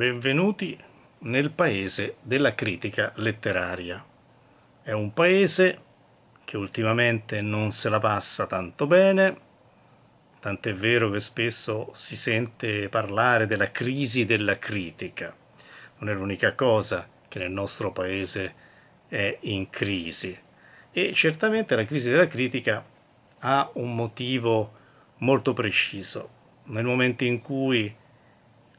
Benvenuti nel paese della critica letteraria. È un paese che ultimamente non se la passa tanto bene, tant'è vero che spesso si sente parlare della crisi della critica. Non è l'unica cosa che nel nostro paese è in crisi. E certamente la crisi della critica ha un motivo molto preciso. Nel momento in cui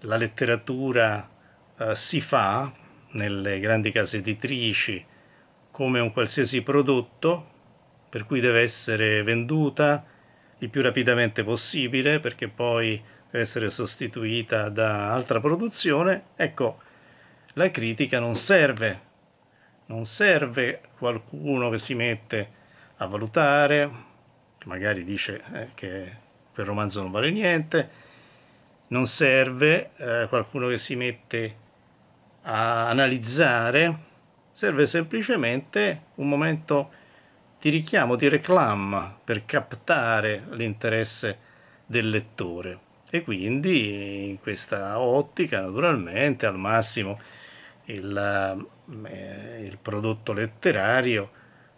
la letteratura eh, si fa nelle grandi case editrici come un qualsiasi prodotto per cui deve essere venduta il più rapidamente possibile perché poi deve essere sostituita da altra produzione, ecco, la critica non serve, non serve qualcuno che si mette a valutare, magari dice eh, che quel romanzo non vale niente, non serve eh, qualcuno che si mette a analizzare, serve semplicemente un momento di richiamo, di reclama per captare l'interesse del lettore e quindi in questa ottica naturalmente al massimo il, eh, il prodotto letterario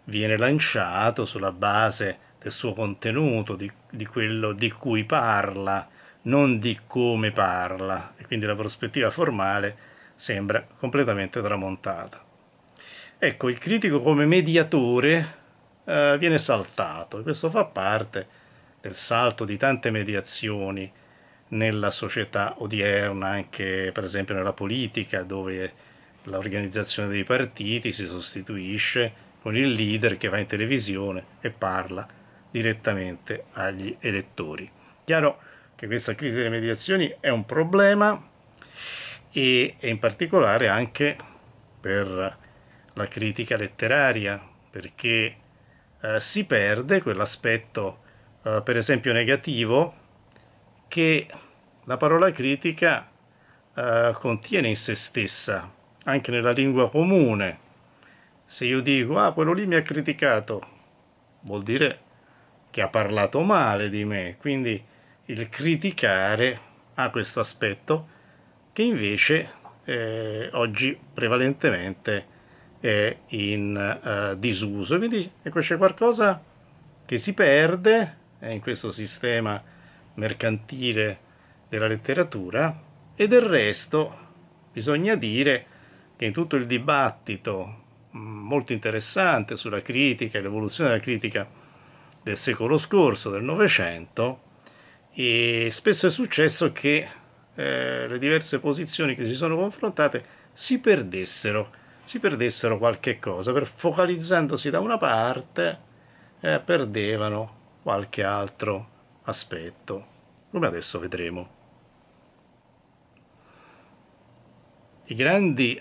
viene lanciato sulla base del suo contenuto, di, di quello di cui parla non di come parla, e quindi la prospettiva formale sembra completamente tramontata. Ecco, il critico come mediatore eh, viene saltato, e questo fa parte del salto di tante mediazioni nella società odierna, anche per esempio nella politica, dove l'organizzazione dei partiti si sostituisce con il leader che va in televisione e parla direttamente agli elettori. Chiaro che questa crisi delle mediazioni è un problema e, e in particolare anche per la critica letteraria, perché eh, si perde quell'aspetto, eh, per esempio, negativo che la parola critica eh, contiene in se stessa, anche nella lingua comune. Se io dico, ah, quello lì mi ha criticato, vuol dire che ha parlato male di me, quindi il criticare a questo aspetto che invece eh, oggi prevalentemente è in eh, disuso. Quindi ecco c'è qualcosa che si perde eh, in questo sistema mercantile della letteratura e del resto bisogna dire che in tutto il dibattito mm, molto interessante sulla critica e l'evoluzione della critica del secolo scorso, del Novecento, e spesso è successo che eh, le diverse posizioni che si sono confrontate si perdessero, si perdessero qualche cosa, per, focalizzandosi da una parte eh, perdevano qualche altro aspetto, come adesso vedremo. I grandi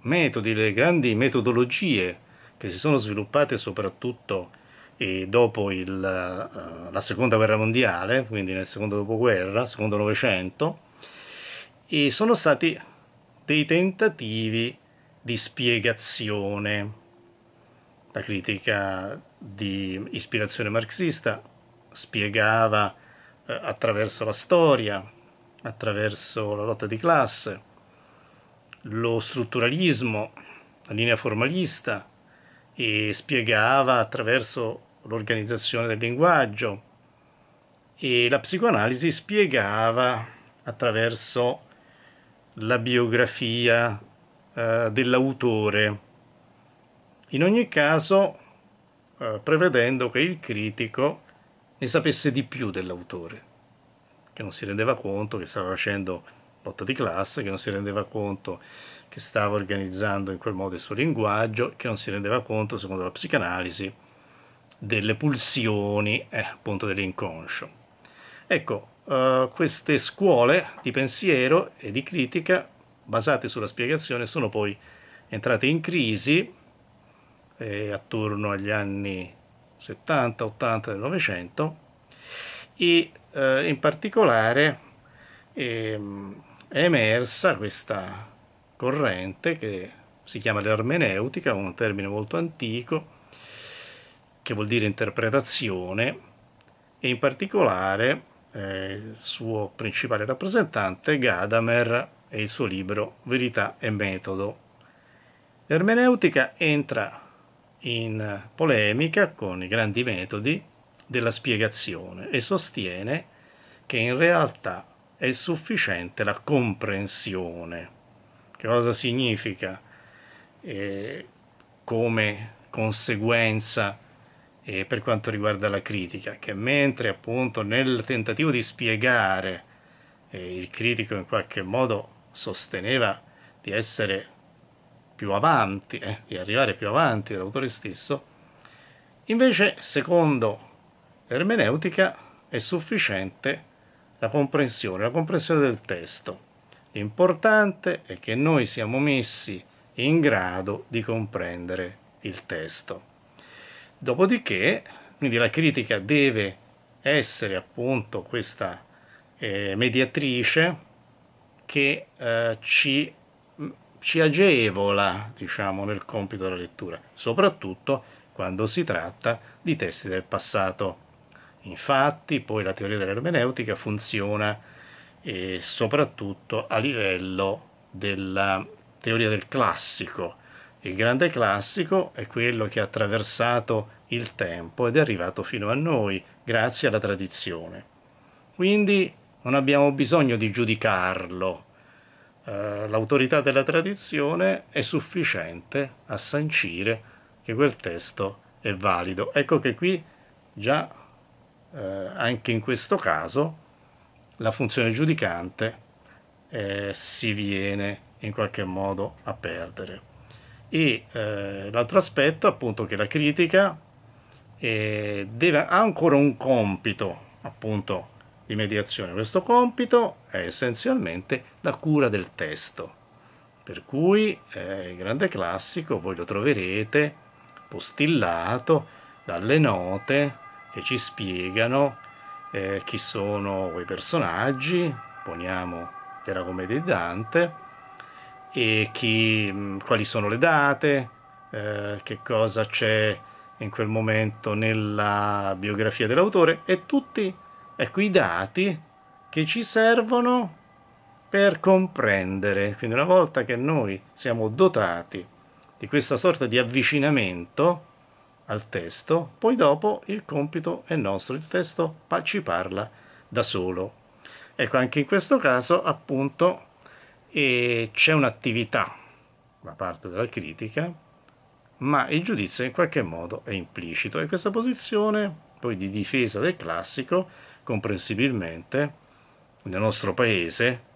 metodi, le grandi metodologie che si sono sviluppate soprattutto e dopo il, eh, la seconda guerra mondiale, quindi nel secondo dopoguerra, secondo novecento, e sono stati dei tentativi di spiegazione. La critica di ispirazione marxista spiegava eh, attraverso la storia, attraverso la lotta di classe, lo strutturalismo, la linea formalista, e spiegava attraverso l'organizzazione del linguaggio e la psicoanalisi spiegava attraverso la biografia eh, dell'autore, in ogni caso eh, prevedendo che il critico ne sapesse di più dell'autore, che non si rendeva conto che stava facendo lotta di classe, che non si rendeva conto che stava organizzando in quel modo il suo linguaggio, che non si rendeva conto, secondo la psicanalisi, delle pulsioni eh, appunto dell'inconscio. Ecco, eh, queste scuole di pensiero e di critica basate sulla spiegazione sono poi entrate in crisi eh, attorno agli anni 70, 80 del Novecento e eh, in particolare ehm, è emersa questa corrente che si chiama l'ermeneutica, un termine molto antico, che vuol dire interpretazione, e in particolare eh, il suo principale rappresentante, Gadamer, e il suo libro Verità e Metodo. L'ermeneutica entra in polemica con i grandi metodi della spiegazione e sostiene che in realtà è sufficiente la comprensione. Che cosa significa? Eh, come conseguenza eh, per quanto riguarda la critica, che mentre appunto nel tentativo di spiegare eh, il critico in qualche modo sosteneva di essere più avanti, eh, di arrivare più avanti dell'autore stesso, invece secondo l'ermeneutica è sufficiente la comprensione, la comprensione del testo. L'importante è che noi siamo messi in grado di comprendere il testo. Dopodiché, quindi la critica deve essere appunto questa eh, mediatrice che eh, ci, mm, ci agevola, diciamo, nel compito della lettura, soprattutto quando si tratta di testi del passato. Infatti, poi la teoria dell'ermeneutica funziona eh, soprattutto a livello della teoria del classico. Il grande classico è quello che ha attraversato il tempo ed è arrivato fino a noi grazie alla tradizione. Quindi non abbiamo bisogno di giudicarlo. Eh, l'autorità della tradizione è sufficiente a sancire che quel testo è valido. Ecco che qui già eh, anche in questo caso la funzione giudicante eh, si viene in qualche modo a perdere. E eh, l'altro aspetto appunto che la critica eh, deve, ha ancora un compito appunto di mediazione. Questo compito è essenzialmente la cura del testo. Per cui eh, il grande classico voi lo troverete postillato dalle note che ci spiegano eh, chi sono quei personaggi, poniamo della commedia di Dante, e chi, quali sono le date, eh, che cosa c'è in quel momento nella biografia dell'autore e tutti ecco, i dati che ci servono per comprendere. Quindi una volta che noi siamo dotati di questa sorta di avvicinamento al testo, poi dopo il compito è nostro, il testo ci parla da solo. Ecco, anche in questo caso appunto eh, c'è un'attività da parte della critica ma il giudizio in qualche modo è implicito e questa posizione poi di difesa del classico comprensibilmente nel nostro paese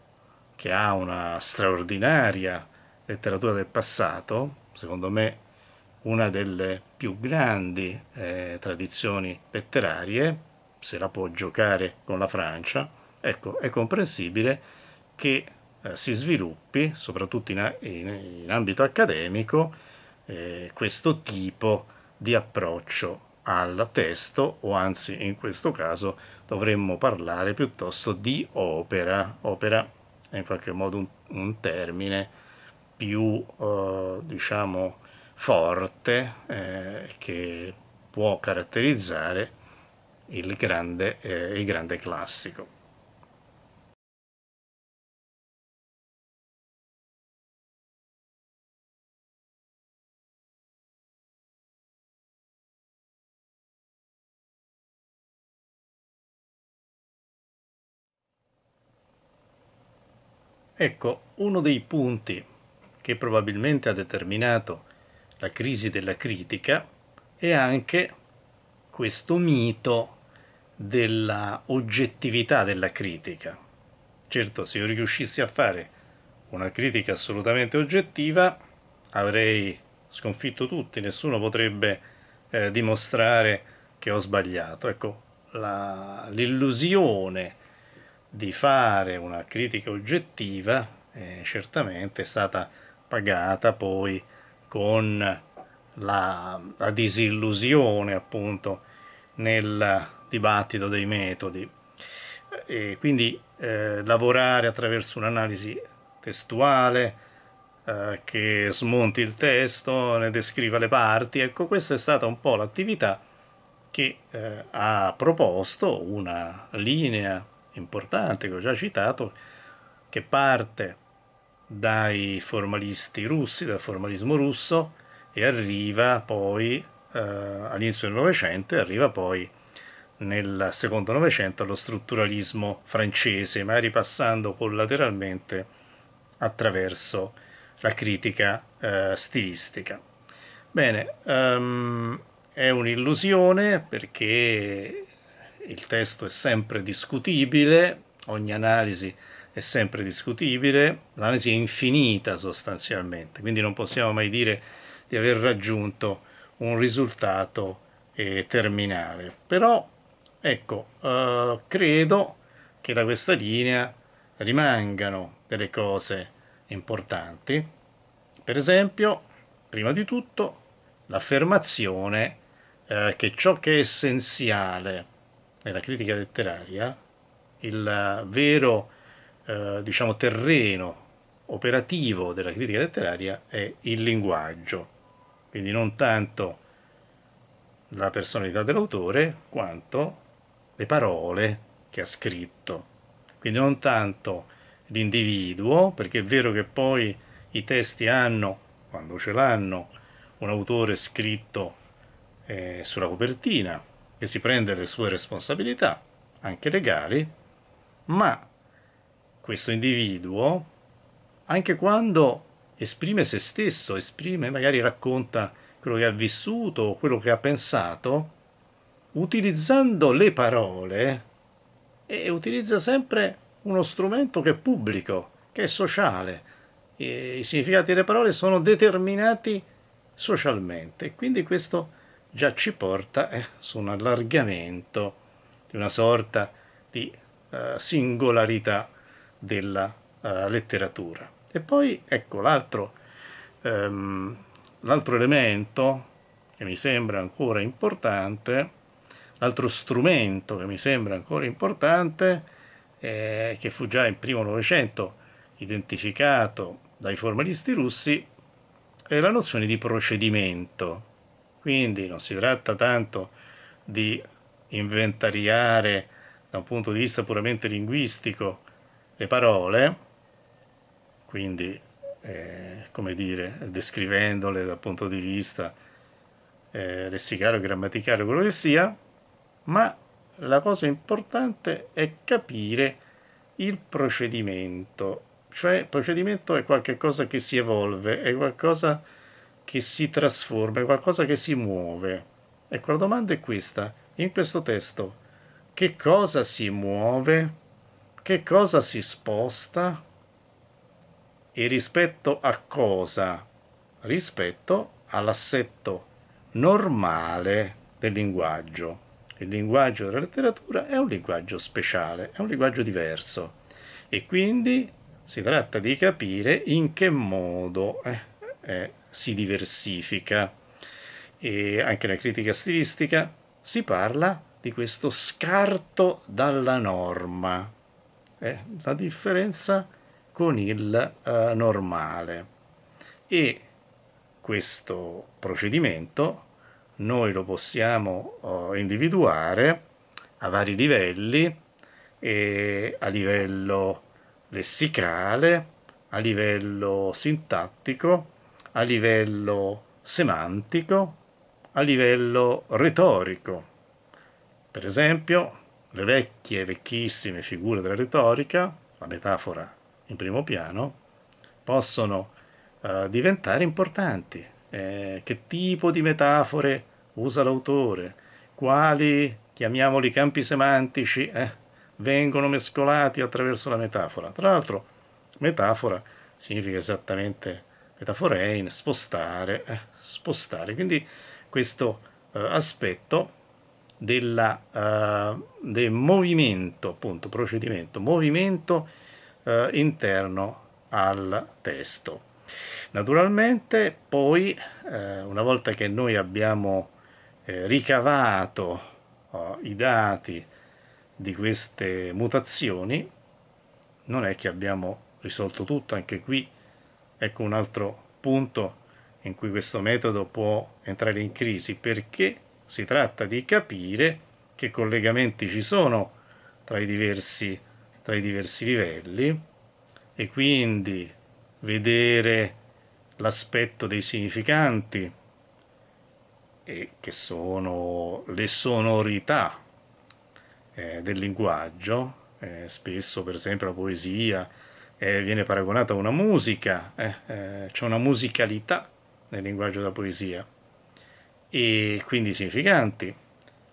che ha una straordinaria letteratura del passato, secondo me una delle più grandi eh, tradizioni letterarie, se la può giocare con la Francia, ecco, è comprensibile che eh, si sviluppi, soprattutto in, in, in ambito accademico, eh, questo tipo di approccio al testo o anzi in questo caso dovremmo parlare piuttosto di opera. Opera è in qualche modo un, un termine più eh, diciamo forte eh, che può caratterizzare il grande, eh, il grande classico. Ecco, uno dei punti che probabilmente ha determinato la crisi della critica è anche questo mito della oggettività della critica. Certo, se io riuscissi a fare una critica assolutamente oggettiva, avrei sconfitto tutti, nessuno potrebbe eh, dimostrare che ho sbagliato. Ecco, la, l'illusione di fare una critica oggettiva eh, certamente è stata pagata poi con la, la disillusione appunto nel dibattito dei metodi e quindi eh, lavorare attraverso un'analisi testuale eh, che smonti il testo, ne descriva le parti, ecco questa è stata un po' l'attività che eh, ha proposto una linea importante che ho già citato, che parte dai formalisti russi, dal formalismo russo e arriva poi eh, all'inizio del Novecento e arriva poi nel secondo Novecento allo strutturalismo francese, ma ripassando collateralmente attraverso la critica eh, stilistica. Bene, um, è un'illusione perché il testo è sempre discutibile, ogni analisi è sempre discutibile, l'analisi è infinita sostanzialmente, quindi non possiamo mai dire di aver raggiunto un risultato eh, terminale. Però, ecco, eh, credo che da questa linea rimangano delle cose importanti, per esempio, prima di tutto, l'affermazione eh, che ciò che è essenziale nella critica letteraria, il vero eh, diciamo, terreno operativo della critica letteraria è il linguaggio, quindi non tanto la personalità dell'autore quanto le parole che ha scritto, quindi non tanto l'individuo, perché è vero che poi i testi hanno, quando ce l'hanno, un autore scritto eh, sulla copertina, che si prende le sue responsabilità, anche legali, ma questo individuo, anche quando esprime se stesso, esprime, magari racconta quello che ha vissuto, quello che ha pensato, utilizzando le parole, e utilizza sempre uno strumento che è pubblico, che è sociale. I significati delle parole sono determinati socialmente, quindi questo già ci porta eh, su un allargamento di una sorta di eh, singolarità della eh, letteratura. E poi ecco l'altro, ehm, l'altro elemento che mi sembra ancora importante, l'altro strumento che mi sembra ancora importante, che fu già in primo Novecento identificato dai formalisti russi, è la nozione di procedimento quindi non si tratta tanto di inventariare da un punto di vista puramente linguistico le parole, quindi eh, come dire, descrivendole dal punto di vista eh, lessicale, grammaticale, quello che sia, ma la cosa importante è capire il procedimento, cioè il procedimento è qualcosa che si evolve, è qualcosa che che si trasforma, è qualcosa che si muove. Ecco, la domanda è questa, in questo testo, che cosa si muove? Che cosa si sposta? E rispetto a cosa? Rispetto all'assetto normale del linguaggio. Il linguaggio della letteratura è un linguaggio speciale, è un linguaggio diverso e quindi si tratta di capire in che modo è eh, eh, si diversifica e anche nella critica stilistica si parla di questo scarto dalla norma, eh, la differenza con il eh, normale e questo procedimento noi lo possiamo eh, individuare a vari livelli a livello lessicale, a livello sintattico a livello semantico, a livello retorico. Per esempio, le vecchie, vecchissime figure della retorica, la metafora in primo piano, possono eh, diventare importanti. Eh, che tipo di metafore usa l'autore? Quali, chiamiamoli campi semantici, eh, vengono mescolati attraverso la metafora? Tra l'altro, metafora significa esattamente data spostare, eh, spostare. Quindi questo eh, aspetto della, eh, del movimento, appunto, procedimento, movimento eh, interno al testo. Naturalmente poi, eh, una volta che noi abbiamo eh, ricavato oh, i dati di queste mutazioni, non è che abbiamo risolto tutto, anche qui Ecco un altro punto in cui questo metodo può entrare in crisi perché si tratta di capire che collegamenti ci sono tra i diversi, tra i diversi livelli e quindi vedere l'aspetto dei significanti e che sono le sonorità eh, del linguaggio, eh, spesso per esempio la poesia eh, viene paragonata a una musica, eh, eh, c'è una musicalità nel linguaggio della poesia e quindi i significanti,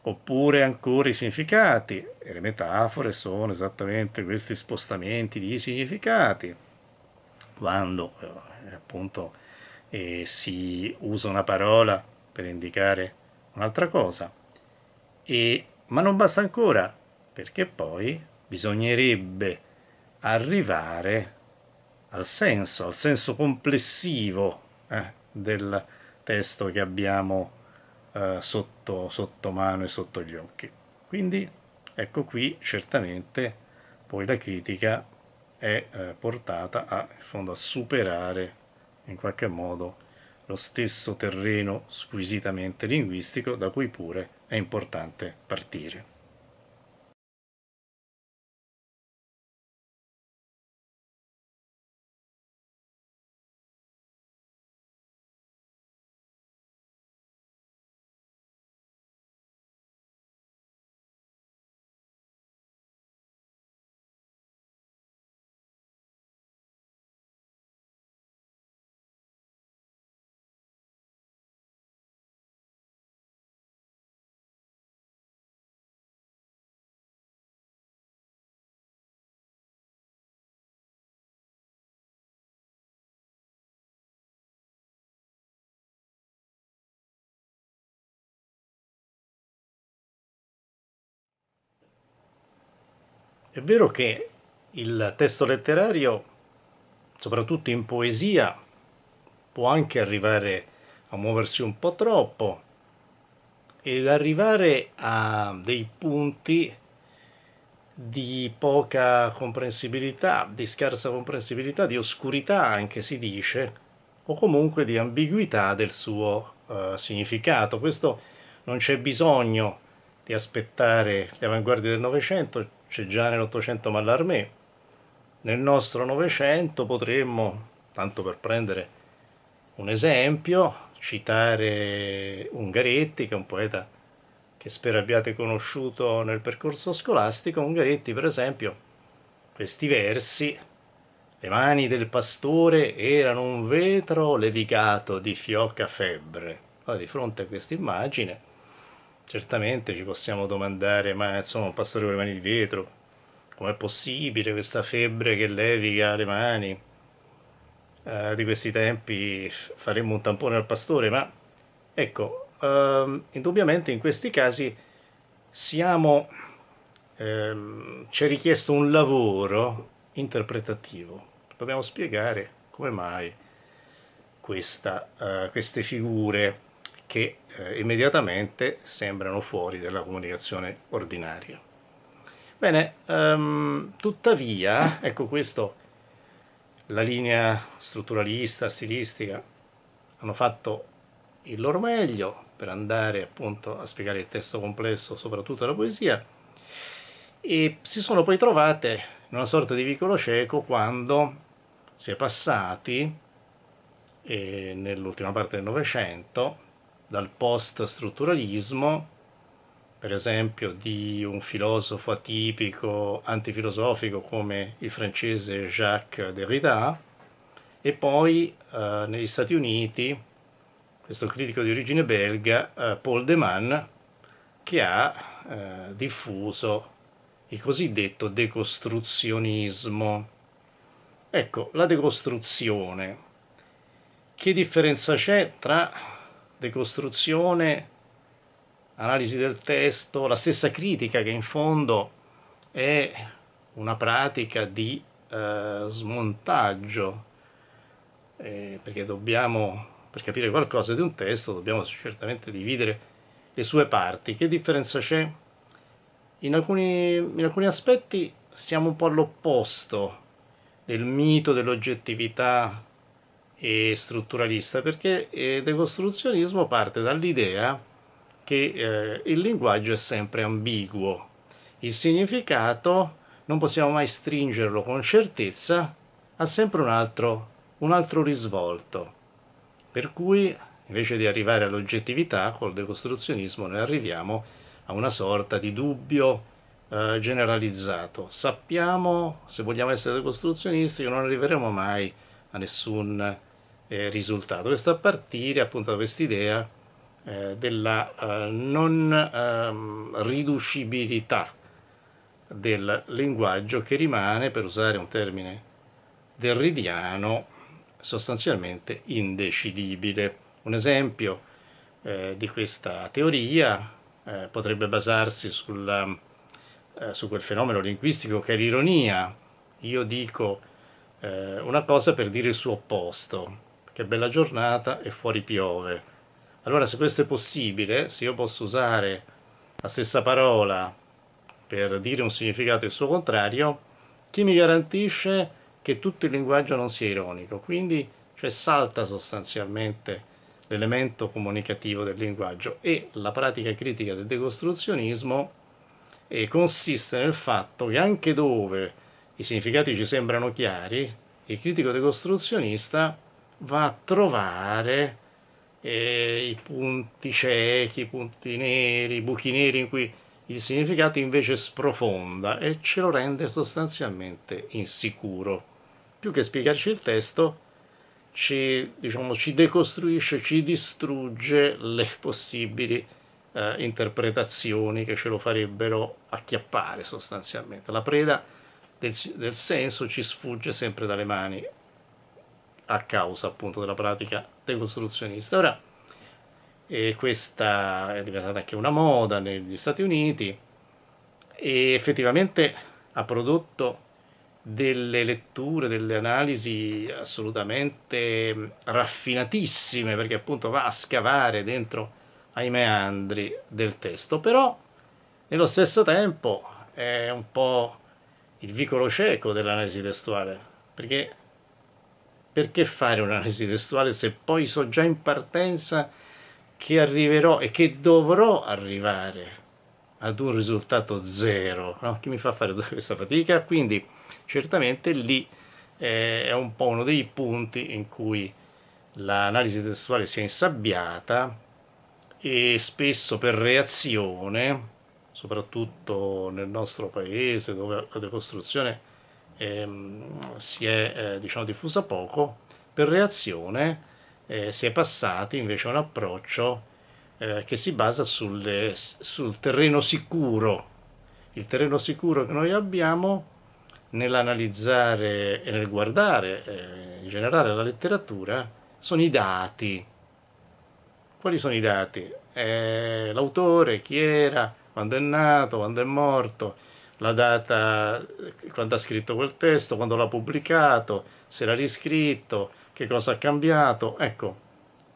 oppure ancora i significati, e le metafore sono esattamente questi spostamenti di significati, quando eh, appunto eh, si usa una parola per indicare un'altra cosa. E, ma non basta ancora, perché poi bisognerebbe arrivare al senso, al senso complessivo eh, del testo che abbiamo eh, sotto, sotto mano e sotto gli occhi. Quindi ecco qui certamente poi la critica è eh, portata a, fondo, a superare in qualche modo lo stesso terreno squisitamente linguistico da cui pure è importante partire. È vero che il testo letterario, soprattutto in poesia, può anche arrivare a muoversi un po' troppo ed arrivare a dei punti di poca comprensibilità, di scarsa comprensibilità, di oscurità anche si dice, o comunque di ambiguità del suo uh, significato. Questo non c'è bisogno di aspettare le avanguardie del Novecento, c'è già nell'Ottocento Mallarmé. Nel nostro Novecento potremmo, tanto per prendere un esempio, citare Ungaretti, che è un poeta che spero abbiate conosciuto nel percorso scolastico. Ungaretti, per esempio, questi versi, le mani del pastore erano un vetro levigato di fioca febbre. Allora, di fronte a questa immagine, Certamente ci possiamo domandare, ma insomma un pastore con le mani di vetro, com'è possibile questa febbre che leviga le mani? Eh, di questi tempi faremmo un tampone al pastore, ma ecco, ehm, indubbiamente in questi casi siamo, ehm, ci è richiesto un lavoro interpretativo, dobbiamo spiegare come mai questa, eh, queste figure che eh, immediatamente sembrano fuori della comunicazione ordinaria. Bene, um, tuttavia, ecco questo, la linea strutturalista, stilistica, hanno fatto il loro meglio per andare appunto a spiegare il testo complesso, soprattutto la poesia, e si sono poi trovate in una sorta di vicolo cieco quando si è passati, eh, nell'ultima parte del Novecento, dal post-strutturalismo, per esempio di un filosofo atipico antifilosofico come il francese Jacques Derrida, e poi eh, negli Stati Uniti questo critico di origine belga eh, Paul De Man che ha eh, diffuso il cosiddetto decostruzionismo. Ecco, la decostruzione. Che differenza c'è tra decostruzione, analisi del testo, la stessa critica che in fondo è una pratica di eh, smontaggio, eh, perché dobbiamo, per capire qualcosa di un testo, dobbiamo certamente dividere le sue parti. Che differenza c'è? In alcuni, in alcuni aspetti siamo un po' all'opposto del mito dell'oggettività e strutturalista perché il eh, decostruzionismo parte dall'idea che eh, il linguaggio è sempre ambiguo, il significato non possiamo mai stringerlo con certezza, ha sempre un altro, un altro risvolto. Per cui invece di arrivare all'oggettività, col decostruzionismo noi arriviamo a una sorta di dubbio eh, generalizzato. Sappiamo, se vogliamo essere decostruzionisti, che non arriveremo mai a nessun eh, risultato. Questo a partire appunto da quest'idea eh, della eh, non ehm, riducibilità del linguaggio che rimane, per usare un termine del ridiano, sostanzialmente indecidibile. Un esempio eh, di questa teoria eh, potrebbe basarsi sulla, eh, su quel fenomeno linguistico che è l'ironia. Io dico una cosa per dire il suo opposto, che bella giornata e fuori piove. Allora se questo è possibile, se io posso usare la stessa parola per dire un significato e il suo contrario, chi mi garantisce che tutto il linguaggio non sia ironico? Quindi cioè, salta sostanzialmente l'elemento comunicativo del linguaggio e la pratica critica del decostruzionismo eh, consiste nel fatto che anche dove i significati ci sembrano chiari, il critico decostruzionista va a trovare eh, i punti ciechi, i punti neri, i buchi neri in cui il significato invece sprofonda e ce lo rende sostanzialmente insicuro. Più che spiegarci il testo, ci, diciamo, ci decostruisce, ci distrugge le possibili eh, interpretazioni che ce lo farebbero acchiappare sostanzialmente. La preda del, del senso ci sfugge sempre dalle mani a causa appunto della pratica decostruzionista. Ora, eh, questa è diventata anche una moda negli Stati Uniti e effettivamente ha prodotto delle letture, delle analisi assolutamente raffinatissime perché appunto va a scavare dentro ai meandri del testo, però nello stesso tempo è un po' il vicolo cieco dell'analisi testuale, perché perché fare un'analisi testuale se poi so già in partenza che arriverò e che dovrò arrivare ad un risultato zero? No? Chi mi fa fare questa fatica? Quindi certamente lì eh, è un po' uno dei punti in cui l'analisi testuale si è insabbiata e spesso per reazione, soprattutto nel nostro paese dove la decostruzione è ehm, si è eh, diciamo, diffusa poco, per reazione eh, si è passati invece a un approccio eh, che si basa sulle, sul terreno sicuro. Il terreno sicuro che noi abbiamo nell'analizzare e nel guardare eh, in generale la letteratura sono i dati. Quali sono i dati? Eh, l'autore, chi era, quando è nato, quando è morto, la data quando ha scritto quel testo, quando l'ha pubblicato, se l'ha riscritto, che cosa ha cambiato. Ecco,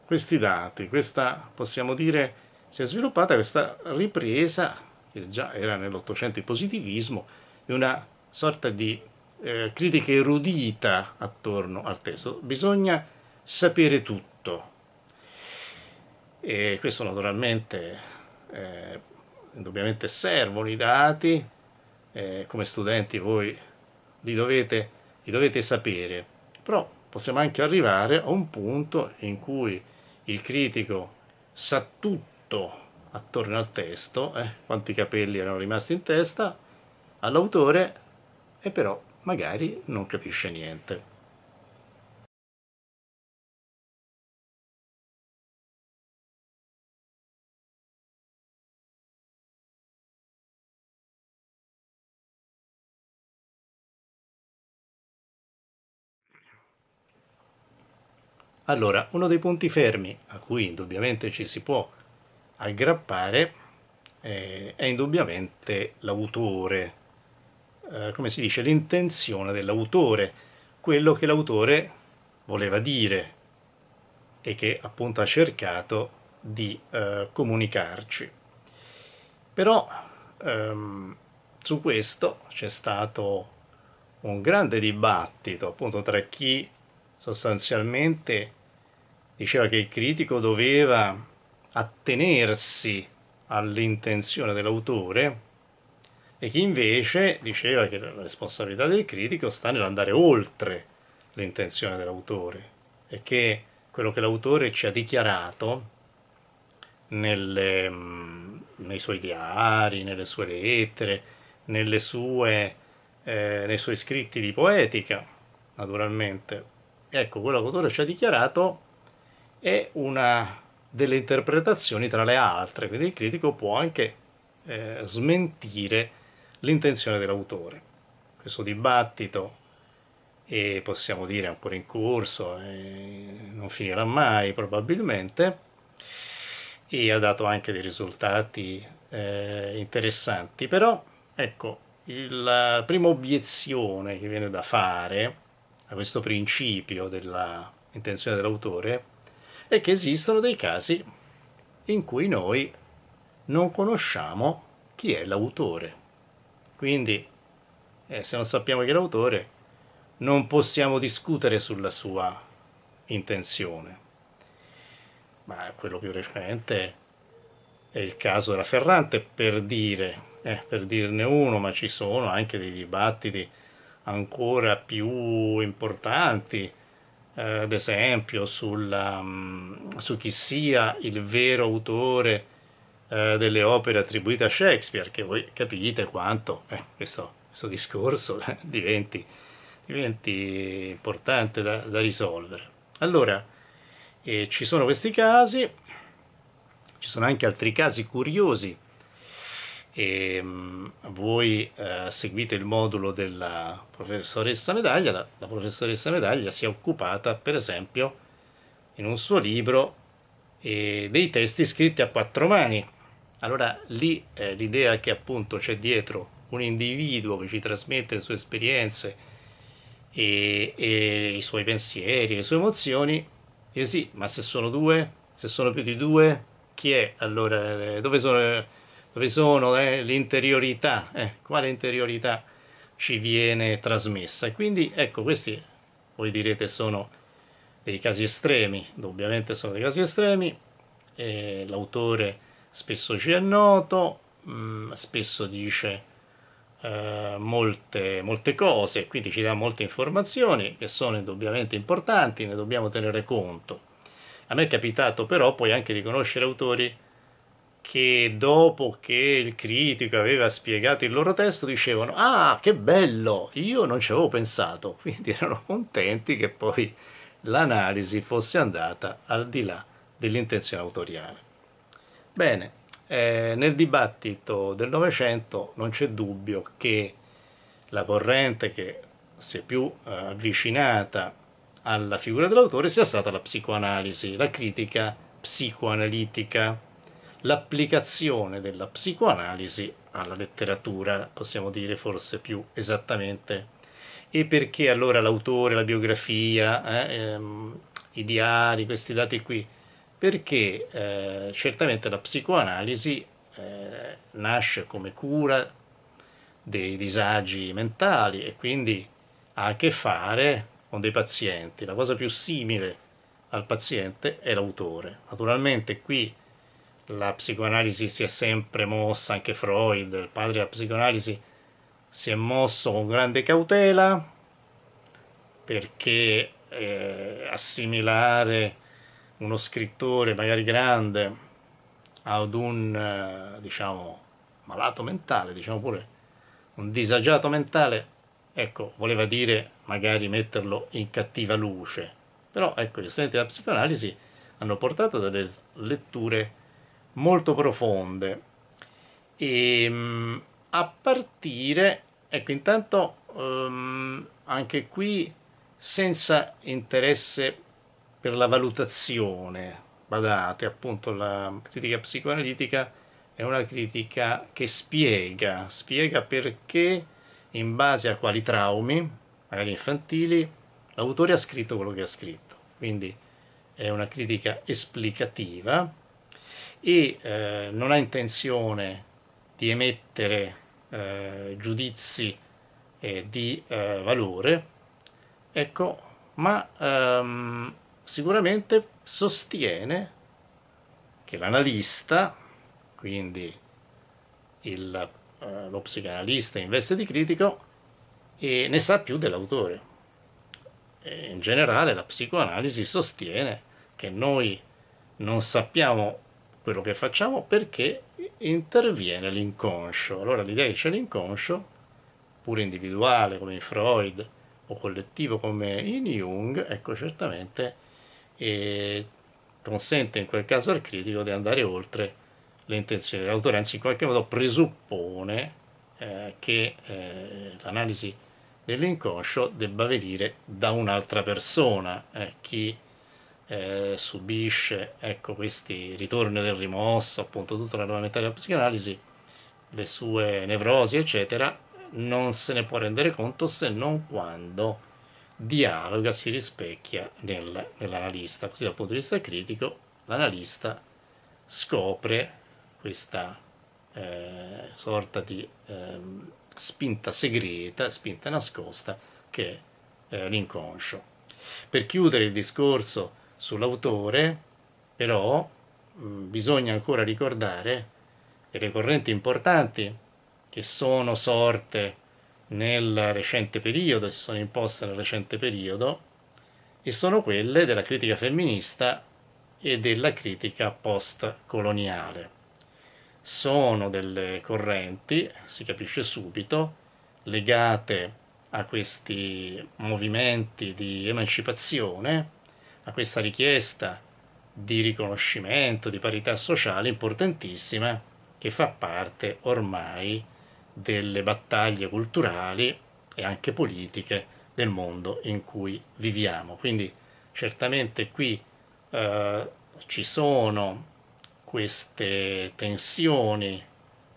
questi dati, questa possiamo dire si è sviluppata questa ripresa, che già era nell'Ottocento il positivismo, di una sorta di eh, critica erudita attorno al testo. Bisogna sapere tutto. E questo naturalmente, eh, indubbiamente servono i dati, eh, come studenti voi li dovete, li dovete sapere, però possiamo anche arrivare a un punto in cui il critico sa tutto attorno al testo, eh, quanti capelli erano rimasti in testa, all'autore e però magari non capisce niente. Allora, uno dei punti fermi a cui indubbiamente ci si può aggrappare eh, è indubbiamente l'autore, eh, come si dice, l'intenzione dell'autore, quello che l'autore voleva dire e che appunto ha cercato di eh, comunicarci. Però ehm, su questo c'è stato un grande dibattito appunto tra chi sostanzialmente diceva che il critico doveva attenersi all'intenzione dell'autore e chi invece diceva che la responsabilità del critico sta nell'andare oltre l'intenzione dell'autore e che quello che l'autore ci ha dichiarato nelle, mm, nei suoi diari, nelle sue lettere, sue, eh, nei suoi scritti di poetica, naturalmente, ecco, quello che l'autore ci ha dichiarato è una delle interpretazioni tra le altre, quindi il critico può anche eh, smentire l'intenzione dell'autore. Questo dibattito, e possiamo dire ancora in corso, eh, non finirà mai probabilmente, e ha dato anche dei risultati eh, interessanti, però ecco, il, la eh, prima obiezione che viene da fare a questo principio dell'intenzione dell'autore è che esistono dei casi in cui noi non conosciamo chi è l'autore. Quindi, eh, se non sappiamo chi è l'autore, non possiamo discutere sulla sua intenzione. Ma quello più recente è il caso della Ferrante, per dire, eh, per dirne uno, ma ci sono anche dei dibattiti ancora più importanti eh, ad esempio sul, mm, su chi sia il vero autore eh, delle opere attribuite a Shakespeare, che voi capite quanto eh, questo, questo, discorso diventi, diventi, importante da, da risolvere. Allora, eh, ci sono questi casi, ci sono anche altri casi curiosi e ehm, voi uh, seguite il modulo della professoressa Medaglia, la, la, professoressa Medaglia si è occupata per esempio in un suo libro eh, dei testi scritti a quattro mani. Allora lì eh, l'idea che appunto c'è dietro un individuo che ci trasmette le sue esperienze e, e i suoi pensieri, le sue emozioni, io sì, ma se sono due, se sono più di due, chi è? Allora, eh, dove sono eh, dove sono eh, l'interiorità, eh, quale interiorità ci viene trasmessa. E quindi ecco, questi voi direte sono dei casi estremi, ovviamente sono dei casi estremi, eh, l'autore spesso ci è noto, mh, mm, spesso dice eh, molte, molte cose, quindi ci dà molte informazioni che sono indubbiamente importanti, ne dobbiamo tenere conto. A me è capitato però poi anche di conoscere autori che dopo che il critico aveva spiegato il loro testo dicevano ah che bello io non ci avevo pensato quindi erano contenti che poi l'analisi fosse andata al di là dell'intenzione autoriale bene eh, nel dibattito del novecento non c'è dubbio che la corrente che si è più eh, avvicinata alla figura dell'autore sia stata la psicoanalisi la critica psicoanalitica l'applicazione della psicoanalisi alla letteratura, possiamo dire forse più esattamente. E perché allora l'autore, la biografia, eh, ehm, i diari, questi dati qui? Perché eh, certamente la psicoanalisi eh, nasce come cura dei disagi mentali e quindi ha a che fare con dei pazienti. La cosa più simile al paziente è l'autore. Naturalmente qui la psicoanalisi si è sempre mossa, anche Freud, il padre della psicoanalisi, si è mosso con grande cautela perché eh, assimilare uno scrittore magari grande ad un eh, diciamo malato mentale, diciamo pure un disagiato mentale, ecco, voleva dire magari metterlo in cattiva luce. Però ecco, gli studenti della psicoanalisi hanno portato delle letture molto profonde e ehm, a partire ecco intanto um, anche qui senza interesse per la valutazione badate appunto la critica psicoanalitica è una critica che spiega spiega perché in base a quali traumi magari infantili l'autore ha scritto quello che ha scritto quindi è una critica esplicativa e eh, non ha intenzione di emettere eh, giudizi eh, di valore, ecco, ma ehm, sicuramente sostiene che l'analista, quindi il, eh, lo psicanalista in veste di critico, ne sa più dell'autore. in generale la psicoanalisi sostiene che noi non sappiamo quello che facciamo perché interviene l'inconscio. Allora l'idea che c'è l'inconscio, pure individuale come in Freud o collettivo come in Jung, ecco certamente eh, consente in quel caso al critico di andare oltre le intenzioni dell'autore, anzi in qualche modo presuppone eh, che eh, l'analisi dell'inconscio debba venire da un'altra persona, eh, chi eh, subisce ecco, questi ritorni del rimosso, appunto tutta la nuova metà della psicanalisi, le sue nevrosi, eccetera, non se ne può rendere conto se non quando dialoga, si rispecchia nel, nell'analista. Così dal punto di vista critico l'analista scopre questa eh, sorta di eh, spinta segreta, spinta nascosta che è eh, l'inconscio. Per chiudere il discorso sull'autore, però mm, bisogna ancora ricordare delle correnti importanti che sono sorte nel recente periodo, si sono imposte nel recente periodo, e sono quelle della critica femminista e della critica postcoloniale. Sono delle correnti, si capisce subito, legate a questi movimenti di emancipazione a questa richiesta di riconoscimento, di parità sociale importantissima che fa parte ormai delle battaglie culturali e anche politiche del mondo in cui viviamo. Quindi certamente qui eh, ci sono queste tensioni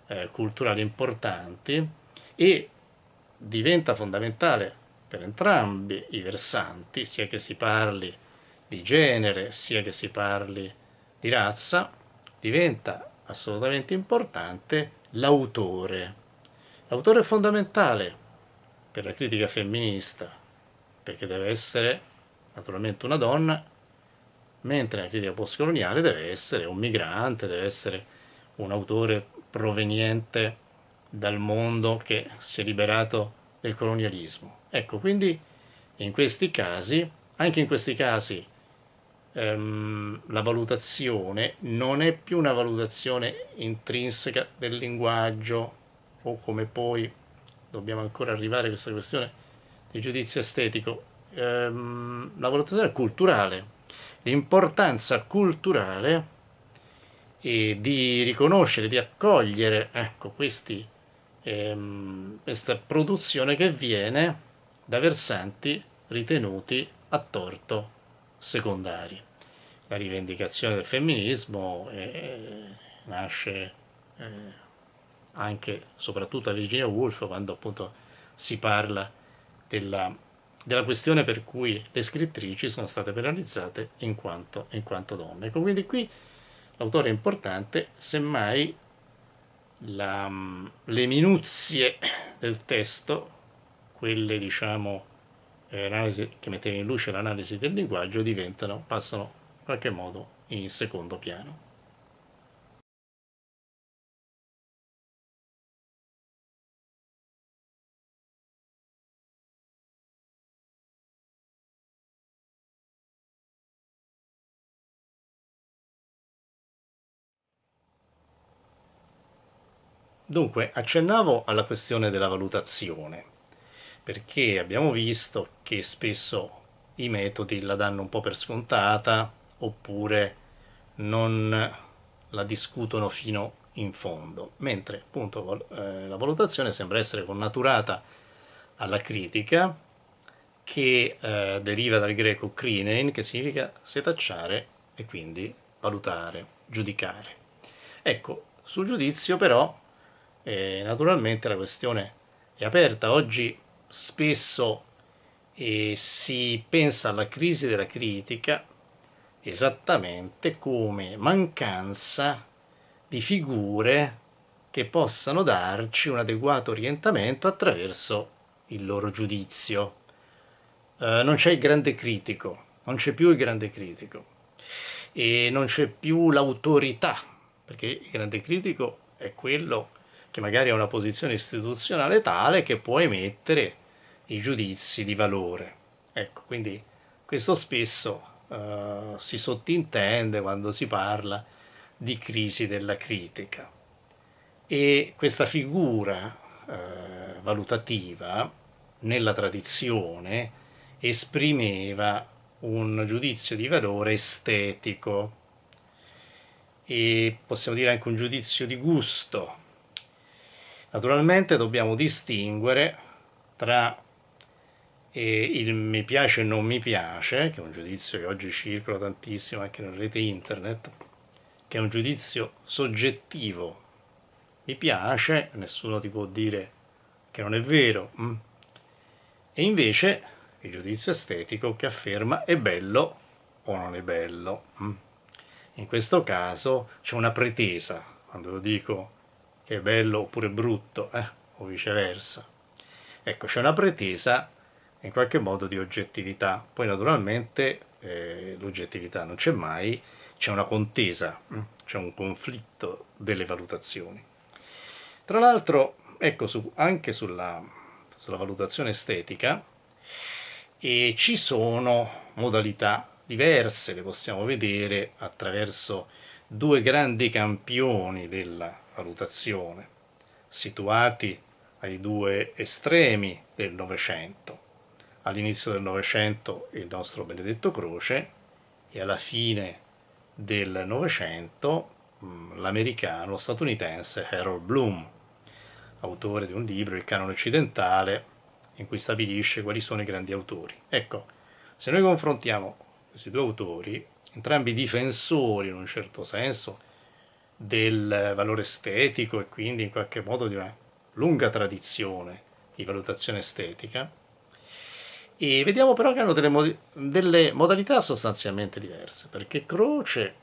eh, culturali importanti e diventa fondamentale per entrambi i versanti, sia che si parli di genere sia che si parli di razza, diventa assolutamente importante l'autore. L'autore è fondamentale per la critica femminista, perché deve essere naturalmente una donna, mentre la critica postcoloniale deve essere un migrante, deve essere un autore proveniente dal mondo che si è liberato del colonialismo. Ecco, quindi in questi casi, anche in questi casi ehm, la valutazione non è più una valutazione intrinseca del linguaggio o come poi dobbiamo ancora arrivare a questa questione di giudizio estetico, ehm, la valutazione è culturale, l'importanza culturale e di riconoscere, di accogliere ecco, questi, ehm, questa produzione che viene da versanti ritenuti a torto secondari. La rivendicazione del femminismo eh, nasce eh, anche, soprattutto a Virginia Woolf, quando appunto si parla della, della, questione per cui le scrittrici sono state penalizzate in quanto, in quanto donne. Ecco, quindi qui l'autore è importante, semmai la, mm, le minuzie del testo, quelle diciamo eh, analisi che metteva in luce l'analisi del linguaggio diventano, passano in qualche modo in secondo piano. Dunque, accennavo alla questione della valutazione perché abbiamo visto che spesso i metodi la danno un po' per scontata oppure non la discutono fino in fondo, mentre appunto eh, la valutazione sembra essere connaturata alla critica che eh, deriva dal greco crinein che significa setacciare e quindi valutare, giudicare. Ecco, sul giudizio però eh, naturalmente la questione è aperta, oggi spesso eh, si pensa alla crisi della critica esattamente come mancanza di figure che possano darci un adeguato orientamento attraverso il loro giudizio. Eh, non c'è il grande critico, non c'è più il grande critico e non c'è più l'autorità, perché il grande critico è quello che magari ha una posizione istituzionale tale che può emettere i giudizi di valore. Ecco, quindi questo spesso uh, si sottintende quando si parla di crisi della critica e questa figura uh, valutativa nella tradizione esprimeva un giudizio di valore estetico e possiamo dire anche un giudizio di gusto. Naturalmente dobbiamo distinguere tra e il mi piace o non mi piace, che è un giudizio che oggi circola tantissimo anche nella rete internet, che è un giudizio soggettivo. Mi piace, nessuno ti può dire che non è vero. Mm. E invece il giudizio estetico che afferma è bello o non è bello. Mm. In questo caso c'è una pretesa quando lo dico che è bello oppure brutto, eh? o viceversa. Ecco, c'è una pretesa in qualche modo di oggettività. Poi naturalmente eh, l'oggettività non c'è mai, c'è una contesa, mm, c'è un conflitto delle valutazioni. Tra l'altro, ecco, su, anche sulla, sulla valutazione estetica e ci sono modalità diverse, le possiamo vedere attraverso due grandi campioni della valutazione, situati ai due estremi del Novecento all'inizio del Novecento il nostro Benedetto Croce e alla fine del Novecento mm, l'americano statunitense Harold Bloom, autore di un libro, Il canone occidentale, in cui stabilisce quali sono i grandi autori. Ecco, se noi confrontiamo questi due autori, entrambi difensori in un certo senso del valore estetico e quindi in qualche modo di una lunga tradizione di valutazione estetica, e vediamo però che hanno delle, mod delle modalità sostanzialmente diverse, perché Croce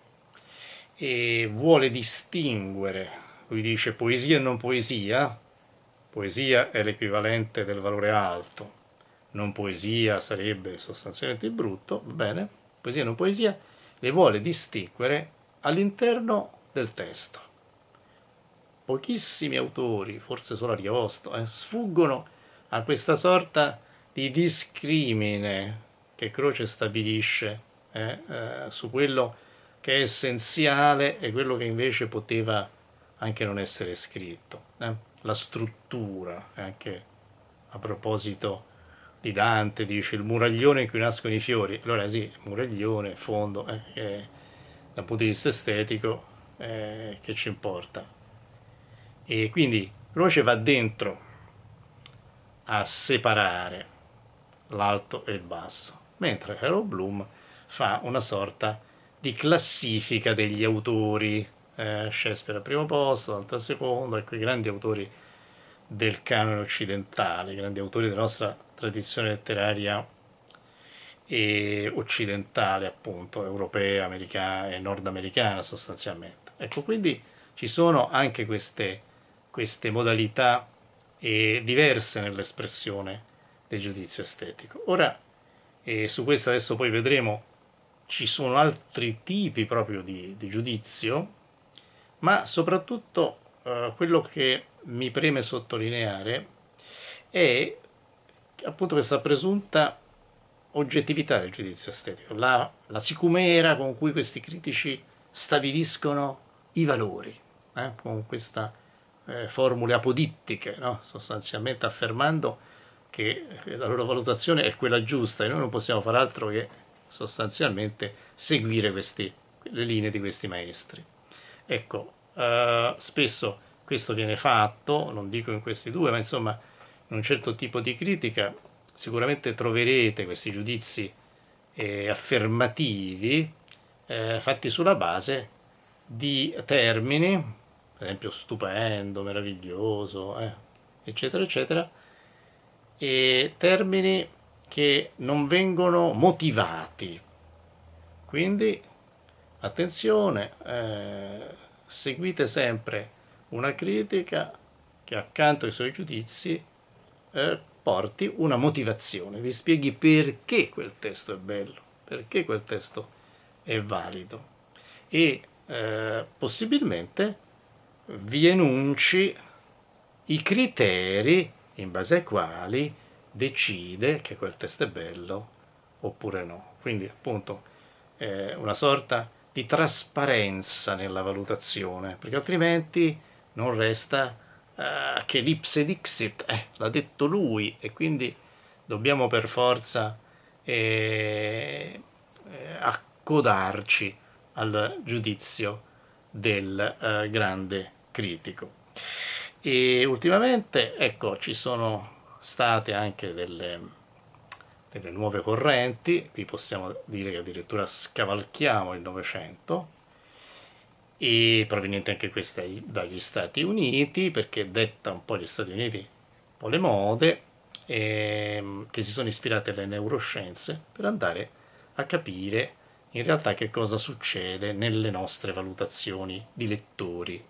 eh, vuole distinguere, lui dice poesia e non poesia, poesia è l'equivalente del valore alto, non poesia sarebbe sostanzialmente il brutto, bene, poesia e non poesia, le vuole distinguere all'interno del testo. Pochissimi autori, forse solo Ariosto, eh, sfuggono a questa sorta di di discrimine che Croce stabilisce eh, eh, su quello che è essenziale e quello che invece poteva anche non essere scritto. Eh? La struttura, anche a proposito di Dante, dice il muraglione in cui nascono i fiori. Allora sì, muraglione, fondo, eh, dal punto di vista estetico, eh, che ci importa. E quindi Croce va dentro a separare l'alto e il basso, mentre Harold Bloom fa una sorta di classifica degli autori, eh, Shakespeare al primo posto, Dante al secondo, ecco i grandi autori del canone occidentale, i grandi autori della nostra tradizione letteraria occidentale, appunto, europea, americana e nordamericana sostanzialmente. Ecco, quindi ci sono anche queste, queste modalità eh, diverse nell'espressione del giudizio estetico. Ora, e su questo adesso poi vedremo, ci sono altri tipi proprio di, di giudizio, ma soprattutto eh, quello che mi preme sottolineare è appunto questa presunta oggettività del giudizio estetico, la, la sicumera con cui questi critici stabiliscono i valori, eh, con questa eh, formule apodittiche, no? sostanzialmente affermando che la loro valutazione è quella giusta e noi non possiamo far altro che sostanzialmente seguire questi, le linee di questi maestri. Ecco, eh, spesso questo viene fatto, non dico in questi due, ma insomma in un certo tipo di critica sicuramente troverete questi giudizi eh, affermativi eh, fatti sulla base di termini, per esempio stupendo, meraviglioso, eh, eccetera, eccetera, e termini che non vengono motivati. Quindi attenzione, eh, seguite sempre una critica che accanto ai suoi giudizi eh, porti una motivazione, vi spieghi perché quel testo è bello, perché quel testo è valido e eh, possibilmente vi enunci i criteri in base ai quali decide che quel testo è bello oppure no. Quindi appunto eh, una sorta di trasparenza nella valutazione, perché altrimenti non resta eh, che l'ipse dixit, eh, l'ha detto lui e quindi dobbiamo per forza eh, eh, accodarci al giudizio del eh, grande critico. E ultimamente, ecco, ci sono state anche delle, delle nuove correnti, qui possiamo dire che addirittura scavalchiamo il Novecento, e proveniente anche questa dagli Stati Uniti, perché detta un po' gli Stati Uniti un po' le mode, ehm, che si sono ispirate alle neuroscienze per andare a capire in realtà che cosa succede nelle nostre valutazioni di lettori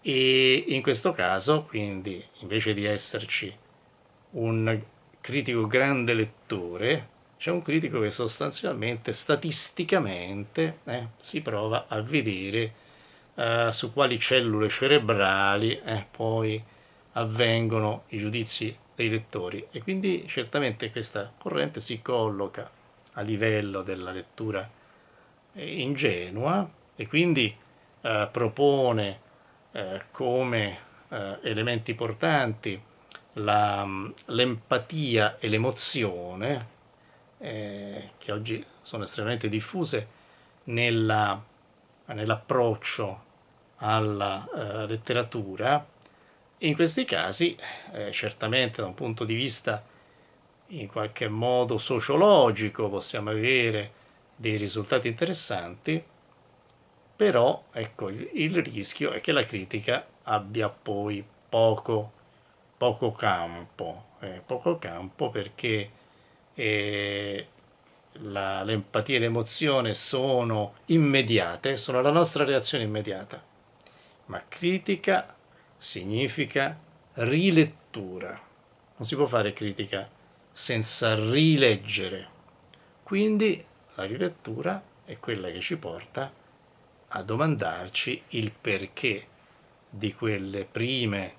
e in questo caso quindi invece di esserci un critico grande lettore c'è un critico che sostanzialmente statisticamente eh, si prova a vedere eh, su quali cellule cerebrali eh, poi avvengono i giudizi dei lettori e quindi certamente questa corrente si colloca a livello della lettura eh, ingenua e quindi eh, propone eh, come eh, elementi portanti la, mm, l'empatia e l'emozione, eh, che oggi sono estremamente diffuse nella, nell'approccio alla eh, letteratura, in questi casi, eh, certamente da un punto di vista in qualche modo sociologico, possiamo avere dei risultati interessanti, però ecco, il rischio è che la critica abbia poi poco, poco campo, eh, poco campo perché eh, la, l'empatia e l'emozione sono immediate, sono la nostra reazione immediata, ma critica significa rilettura, non si può fare critica senza rileggere, quindi la rilettura è quella che ci porta a a domandarci il perché di quelle prime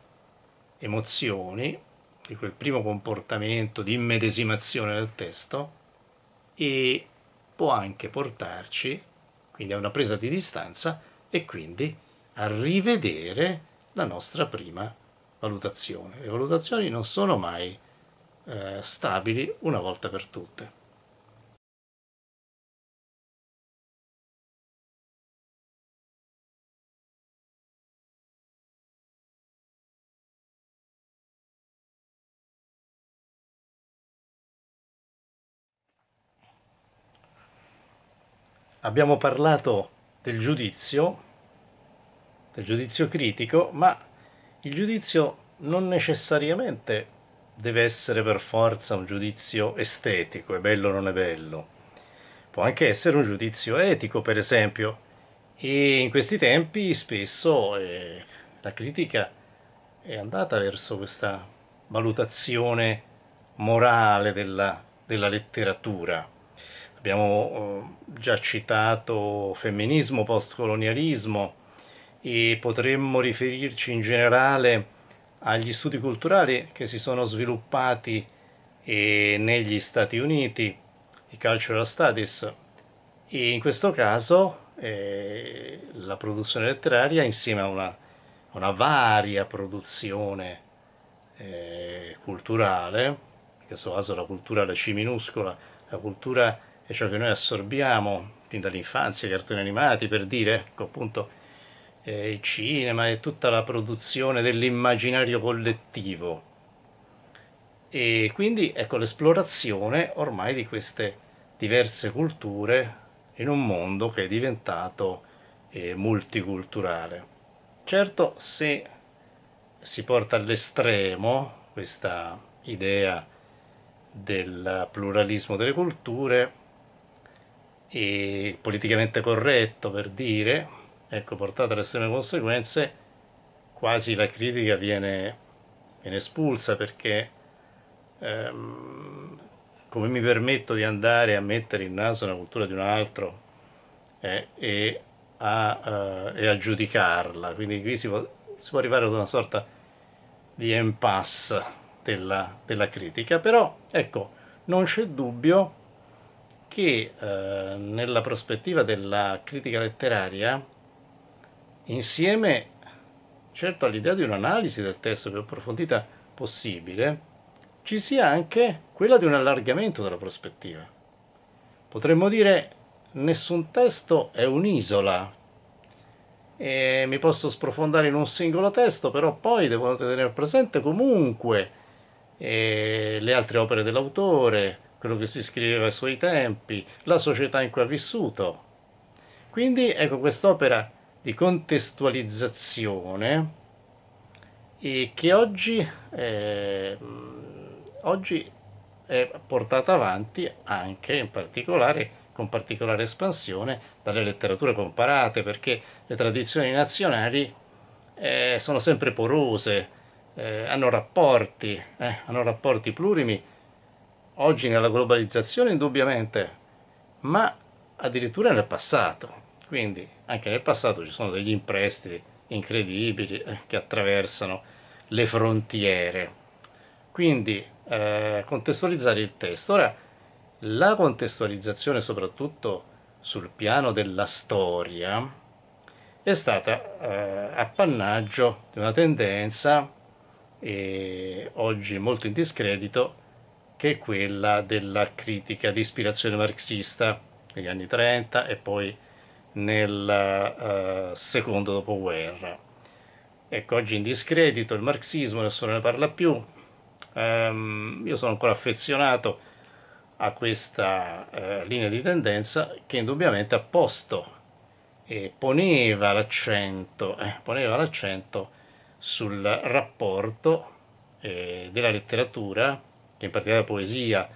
emozioni, di quel primo comportamento di immedesimazione del testo e può anche portarci quindi a una presa di distanza e quindi a rivedere la nostra prima valutazione. Le valutazioni non sono mai eh, stabili una volta per tutte. abbiamo parlato del giudizio, del giudizio critico, ma il giudizio non necessariamente deve essere per forza un giudizio estetico, è bello o non è bello. Può anche essere un giudizio etico, per esempio. E in questi tempi spesso eh, la critica è andata verso questa valutazione morale della, della letteratura. Abbiamo eh, già citato femminismo, postcolonialismo e potremmo riferirci in generale agli studi culturali che si sono sviluppati eh, negli Stati Uniti, i cultural studies, e in questo caso eh, la produzione letteraria insieme a una, una varia produzione eh, culturale, in questo caso la cultura la C minuscola, la cultura e ciò che noi assorbiamo fin dall'infanzia, i cartoni animati per dire, ecco appunto eh, il cinema e tutta la produzione dell'immaginario collettivo e quindi ecco l'esplorazione ormai di queste diverse culture in un mondo che è diventato eh, multiculturale. Certo se si porta all'estremo questa idea del pluralismo delle culture e politicamente corretto per dire, ecco, portato alle estreme conseguenze, quasi la critica viene, viene espulsa perché ehm, come mi permetto di andare a mettere il naso nella cultura di un altro eh, e, a, eh, e, a, giudicarla, quindi qui si può, si può arrivare ad una sorta di impasse della, della critica, però ecco, non c'è dubbio che eh, nella prospettiva della critica letteraria, insieme certo all'idea di un'analisi del testo più approfondita possibile, ci sia anche quella di un allargamento della prospettiva. Potremmo dire nessun testo è un'isola. E mi posso sprofondare in un singolo testo, però poi devo tenere presente comunque eh, le altre opere dell'autore, quello che si scriveva ai suoi tempi, la società in cui ha vissuto. Quindi ecco quest'opera di contestualizzazione e che oggi, eh, oggi è portata avanti anche in particolare con particolare espansione dalle letterature comparate perché le tradizioni nazionali eh, sono sempre porose, eh, hanno rapporti, eh, hanno rapporti plurimi oggi nella globalizzazione indubbiamente, ma addirittura nel passato. Quindi anche nel passato ci sono degli imprestiti incredibili eh, che attraversano le frontiere. Quindi eh, contestualizzare il testo. Ora, la contestualizzazione soprattutto sul piano della storia è stata eh, appannaggio di una tendenza eh, oggi molto in discredito che è quella della critica di ispirazione marxista negli anni 30 e poi nel uh, secondo dopoguerra. Ecco, oggi in discredito il marxismo, nessuno ne parla più, um, io sono ancora affezionato a questa uh, linea di tendenza che indubbiamente ha posto e poneva l'accento, eh, poneva l'accento sul rapporto eh, della letteratura che in particolare la poesia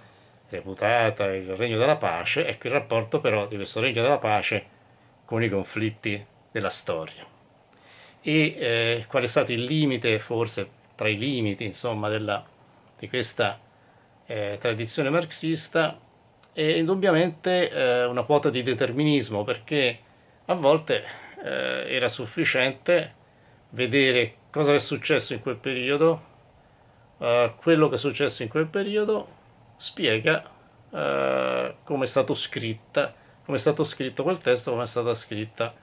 reputata il regno della pace, ecco il rapporto però di questo regno della pace con i conflitti della storia. E eh, qual è stato il limite, forse tra i limiti, insomma, della, di questa eh, tradizione marxista, è indubbiamente eh, una quota di determinismo, perché a volte eh, era sufficiente vedere cosa è successo in quel periodo eh, quello che è successo in quel periodo spiega eh, come è stato scritta, come è stato scritto quel testo, come è stata scritta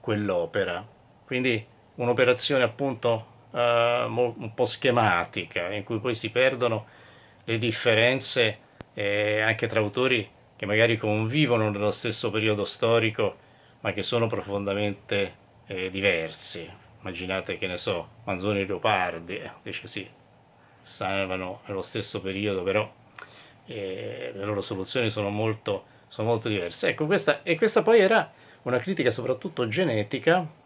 quell'opera. Quindi un'operazione appunto eh, un po' schematica in cui poi si perdono le differenze eh, anche tra autori che magari convivono nello stesso periodo storico ma che sono profondamente eh, diversi immaginate che ne so, Manzoni e Leopardi, dice sì, avevano nello stesso periodo, però eh, le loro soluzioni sono molto, sono molto diverse. Ecco, questa, e questa poi era una critica soprattutto genetica,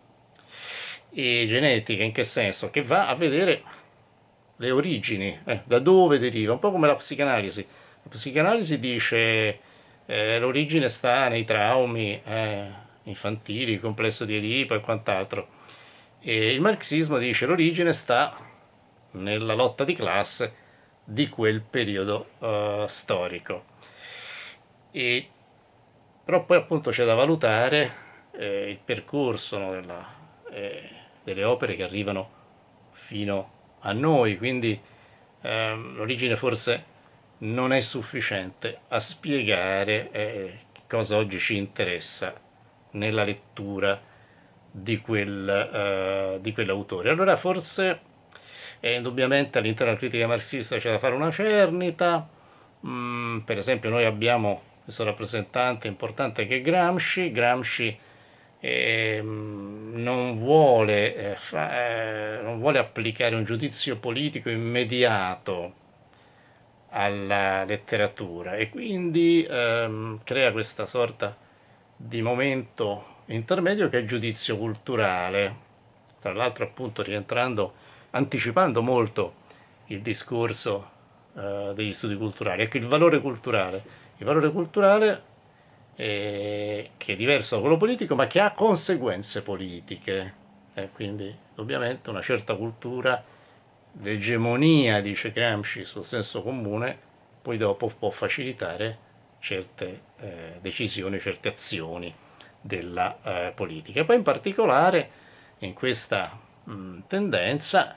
e genetica in che senso? Che va a vedere le origini, eh, da dove deriva, un po' come la psicanalisi. La psicanalisi dice eh, l'origine sta nei traumi eh, infantili, il complesso di Edipo e quant'altro. E il marxismo dice l'origine sta nella lotta di classe di quel periodo uh, storico. E, però poi appunto c'è da valutare eh, il percorso no, della, eh, delle opere che arrivano fino a noi, quindi ehm, l'origine forse non è sufficiente a spiegare eh, cosa oggi ci interessa nella lettura di, quel, eh, di quell'autore. Allora forse e indubbiamente all'interno della critica marxista c'è da fare una cernita, mm, per esempio noi abbiamo questo rappresentante importante che è Gramsci, Gramsci eh, non, vuole, eh, fa, eh, non vuole applicare un giudizio politico immediato alla letteratura e quindi ehm, crea questa sorta di momento intermedio che è il giudizio culturale, tra l'altro appunto rientrando anticipando molto il discorso eh, degli studi culturali. Ecco, il valore culturale. Il valore culturale eh, che è diverso da quello politico, ma che ha conseguenze politiche. Eh, quindi, ovviamente, una certa cultura, l'egemonia, dice Gramsci, sul senso comune, poi dopo può facilitare certe eh, decisioni, certe azioni della eh, politica. poi in particolare in questa mh, mm, tendenza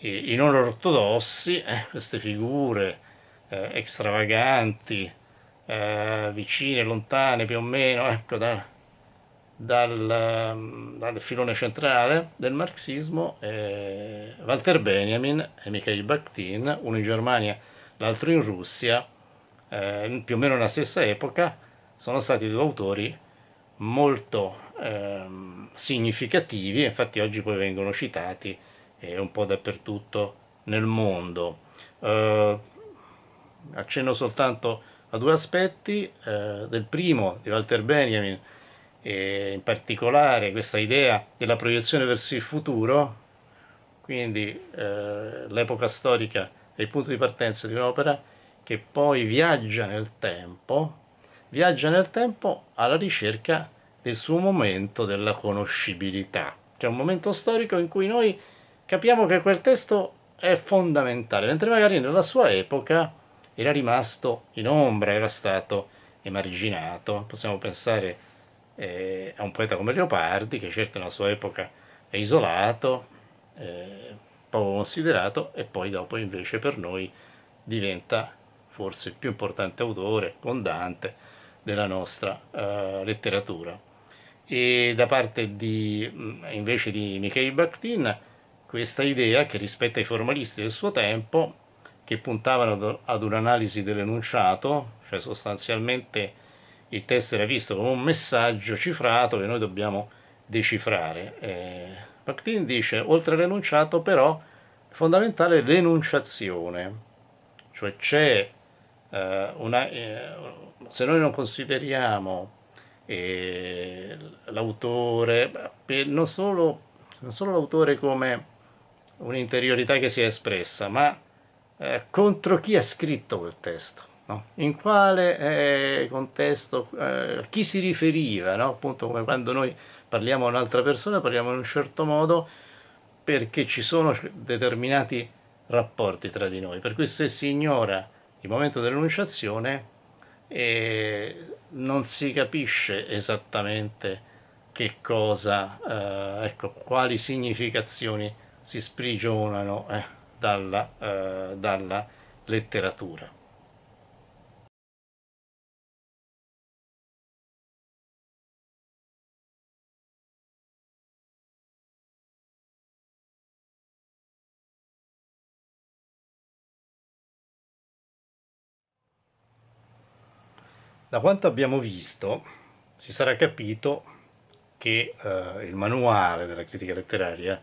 i, i non ortodossi, eh, queste figure eh, extravaganti, eh, vicine, lontane più o meno, ecco, da, dal, ehm, dal, filone centrale del marxismo, eh, Walter Benjamin e Mikhail Bakhtin, uno in Germania, l'altro in Russia, eh, più o meno nella stessa epoca, sono stati due autori molto ehm, significativi, infatti oggi poi vengono citati eh, un po' dappertutto nel mondo. Eh, accenno soltanto a due aspetti, eh, del primo di Walter Benjamin, in particolare questa idea della proiezione verso il futuro, quindi eh, l'epoca storica è il punto di partenza di un'opera che poi viaggia nel tempo, viaggia nel tempo alla ricerca di il suo momento della conoscibilità. C'è un momento storico in cui noi capiamo che quel testo è fondamentale, mentre magari nella sua epoca era rimasto in ombra, era stato emarginato. Possiamo pensare eh, a un poeta come Leopardi, che certo nella sua epoca è isolato, eh, poco considerato, e poi dopo invece per noi diventa forse il più importante autore con Dante della nostra eh, letteratura e da parte di, invece di Mikhail Bakhtin questa idea che rispetto ai formalisti del suo tempo che puntavano ad un'analisi dell'enunciato, cioè sostanzialmente il testo era visto come un messaggio cifrato che noi dobbiamo decifrare. Eh, Bakhtin dice, oltre all'enunciato però è fondamentale l'enunciazione, cioè c'è eh, una... Eh, se noi non consideriamo l'autore, non solo, non solo l'autore come un'interiorità che si è espressa, ma eh, contro chi ha scritto quel testo, no? in quale eh, contesto, eh, chi si riferiva, no? appunto come quando noi parliamo a un'altra persona, parliamo in un certo modo perché ci sono determinati rapporti tra di noi, per cui se si ignora il momento dell'enunciazione e non si capisce esattamente che cosa, eh, ecco, quali significazioni si sprigionano eh, dalla, eh, dalla letteratura. Da quanto abbiamo visto si sarà capito che eh, il manuale della critica letteraria